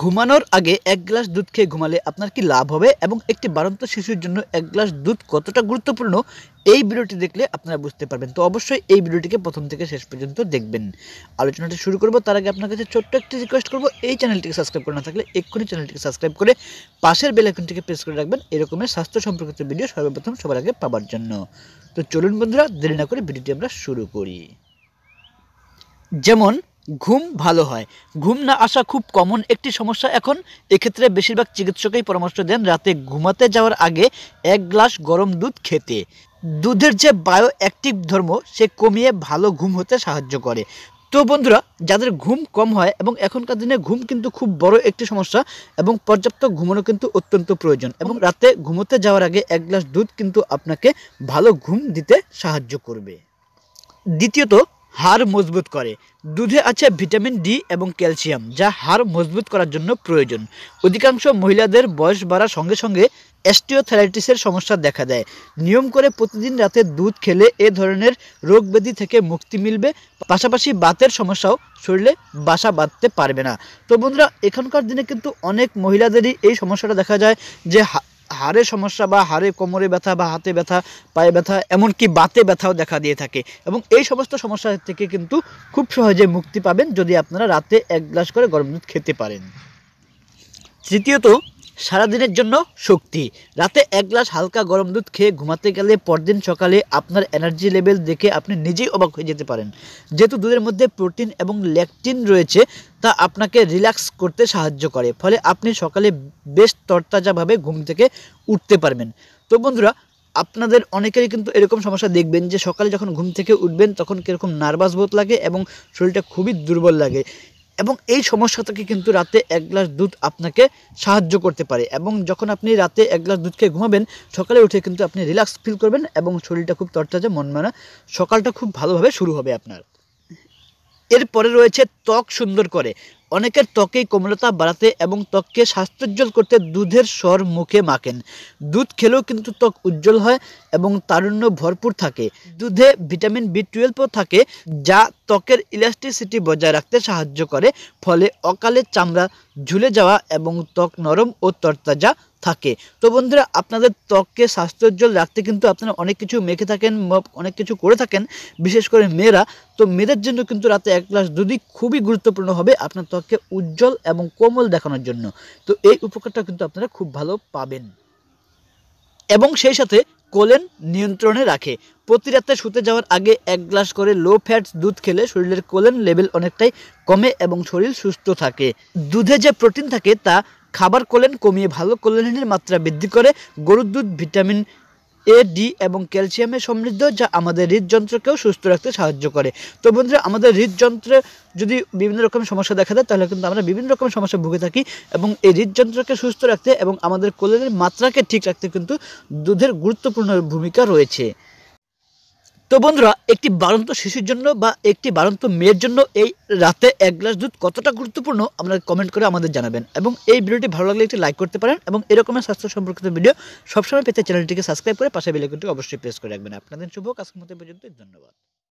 ঘুমানোর আগে এক গ্লাস দুধ খেয়ে ঘুমালে আপনার কি লাভ হবে এবং একটি বারন্ত শিশুর জন্য এক গ্লাস দুধ কতটা গুরুত্বপূর্ণ এই ভিডিওটি দেখলে আপনারা বুঝতে পারবেন তো অবশ্যই এই ভিডিওটিকে প্রথম থেকে শেষ পর্যন্ত দেখবেন আলোচনাটি শুরু করব তার আগে আপনার কাছে ছোট্ট একটি রিকোয়েস্ট করব এই চ্যানেলটিকে সাবস্ক্রাইব করে না থাকলে এক্ষুনি চ্যানেলটিকে সাবস্ক্রাইব করে পাশের বেলাইকনটিকে প্রেস করে রাখবেন এরকমের স্বাস্থ্য সম্পর্কিত ভিডিও সর্বপ্রথম সবার আগে পাওয়ার জন্য তো চলুন বন্ধুরা দেরি না করে ভিডিওটি আমরা শুরু করি যেমন ঘুম ভালো হয় ঘুম না আসা খুব কমন একটি সমস্যা এখন এক্ষেত্রে বেশিরভাগ চিকিৎসকই পরামর্শ দেন রাতে ঘুমাতে যাওয়ার আগে এক গ্লাস গরম দুধ খেতে দুধের যে বায়ো অ্যাক্টিভ ধর্ম সে কমিয়ে ভালো ঘুম হতে সাহায্য করে তো বন্ধুরা যাদের ঘুম কম হয় এবং এখনকার দিনে ঘুম কিন্তু খুব বড় একটি সমস্যা এবং পর্যাপ্ত ঘুমানো কিন্তু অত্যন্ত প্রয়োজন এবং রাতে ঘুমোতে যাওয়ার আগে এক গ্লাস দুধ কিন্তু আপনাকে ভালো ঘুম দিতে সাহায্য করবে দ্বিতীয়ত হাড় মজবুত করে দুধে আছে ভিটামিন ডি এবং ক্যালসিয়াম যা হাড় মজবুত করার জন্য প্রয়োজন অধিকাংশ মহিলাদের বয়স বাড়ার সঙ্গে সঙ্গে অ্যাস্টিওথেরাইটিসের সমস্যা দেখা দেয় নিয়ম করে প্রতিদিন রাতে দুধ খেলে এ ধরনের রোগ ব্যাধি থেকে মুক্তি মিলবে পাশাপাশি বাতের সমস্যাও শরীরে বাসা বাঁধতে পারবে না তো বন্ধুরা এখানকার দিনে কিন্তু অনেক মহিলাদেরই এই সমস্যাটা দেখা যায় যে হাড়ে সমস্যা বা হাড়ে কোমরে ব্যথা বা হাতে ব্যথা পায়ে ব্যথা এমনকি বাতে ব্যথাও দেখা দিয়ে থাকে এবং এই সমস্ত সমস্যা থেকে কিন্তু খুব সহজে মুক্তি পাবেন যদি আপনারা রাতে এক গ্লাস করে গরম দুধ খেতে পারেন তৃতীয়ত সারাদিনের জন্য শক্তি রাতে এক গ্লাস হালকা গরম দুধ খেয়ে ঘুমাতে গেলে পরদিন সকালে আপনার এনার্জি লেভেল দেখে আপনি নিজেই অবাক হয়ে যেতে পারেন যেহেতু দুধের মধ্যে প্রোটিন এবং ল্যাকটিন রয়েছে তা আপনাকে রিল্যাক্স করতে সাহায্য করে ফলে আপনি সকালে বেশ তরতাজাভাবে ঘুম থেকে উঠতে পারবেন তো বন্ধুরা আপনাদের অনেকেরই কিন্তু এরকম সমস্যা দেখবেন যে সকালে যখন ঘুম থেকে উঠবেন তখন কীরকম নার্ভাস বোধ লাগে এবং শরীরটা খুবই দুর্বল লাগে এবং এই সমস্যা থেকে কিন্তু রাতে এক গ্লাস দুধ আপনাকে সাহায্য করতে পারে এবং যখন আপনি রাতে এক গ্লাস দুধ খেয়ে ঘুমাবেন সকালে উঠে কিন্তু আপনি রিল্যাক্স ফিল করবেন এবং শরীরটা খুব তরতাজা মন মানা সকালটা খুব ভালোভাবে শুরু হবে আপনার এরপরে রয়েছে ত্বক সুন্দর করে অনেকের ত্বকে কোমলতা বাড়াতে এবং ত্বককে স্বাস্থ্যোজ্জ্বল করতে দুধের স্বর মুখে মাখেন দুধ খেলেও কিন্তু ত্বক উজ্জ্বল হয় এবং তারুণ্য ভরপুর থাকে দুধে ভিটামিন বি টুয়েলভও থাকে যা ত্বকের ইলাস্টিসিটি বজায় রাখতে সাহায্য করে ফলে অকালে চামড়া ঝুলে যাওয়া এবং ত্বক নরম ও তরতাজা থাকে তো বন্ধুরা আপনাদের ত্বককে স্বাস্থ্যোজ্জ্বল রাখতে কিন্তু আপনারা অনেক কিছু মেখে থাকেন অনেক কিছু করে থাকেন বিশেষ করে মেয়েরা তো মেয়েদের জন্য কিন্তু রাতে এক গ্লাস দুধই খুবই গুরুত্বপূর্ণ হবে আপনার ত্বককে উজ্জ্বল এবং কোমল দেখানোর জন্য তো এই উপকারটা কিন্তু আপনারা খুব ভালো পাবেন এবং সেই সাথে কোলেন নিয়ন্ত্রণে রাখে প্রতি শুতে যাওয়ার আগে এক গ্লাস করে লো ফ্যাটস দুধ খেলে শরীরের কোলেন লেভেল অনেকটাই কমে এবং শরীর সুস্থ থাকে দুধে যে প্রোটিন থাকে তা খাবার কোলেন কমিয়ে ভালো কোলেনের মাত্রা বৃদ্ধি করে গরুর দুধ ভিটামিন এ ডি এবং ক্যালসিয়ামে সমৃদ্ধ যা আমাদের হৃদযন্ত্রকেও সুস্থ রাখতে সাহায্য করে তো বন্ধুরা আমাদের হৃদযন্ত্রে যদি বিভিন্ন রকম সমস্যা দেখা দেয় তাহলে কিন্তু আমরা বিভিন্ন রকম সমস্যা ভুগে থাকি এবং এই হৃদযন্ত্রকে সুস্থ রাখতে এবং আমাদের কোলেনের মাত্রাকে ঠিক রাখতে কিন্তু দুধের গুরুত্বপূর্ণ ভূমিকা রয়েছে তো বন্ধুরা একটি বারন্ত শিশুর জন্য বা একটি বারন্ত মেয়ের জন্য এই রাতে এক গ্লাস দুধ কতটা গুরুত্বপূর্ণ আপনারা কমেন্ট করে আমাদের জানাবেন এবং এই ভিডিওটি ভালো লাগলে একটি লাইক করতে পারেন এবং এরকমের স্বাস্থ্য সম্পর্কিত ভিডিও সবসময় পেতে চ্যানেলটিকে সাবস্ক্রাইব করে পাশে বেলাইকনটি অবশ্যই প্রেস করে রাখবেন আপনাদের শুভ কাজ মতো পর্যন্ত ধন্যবাদ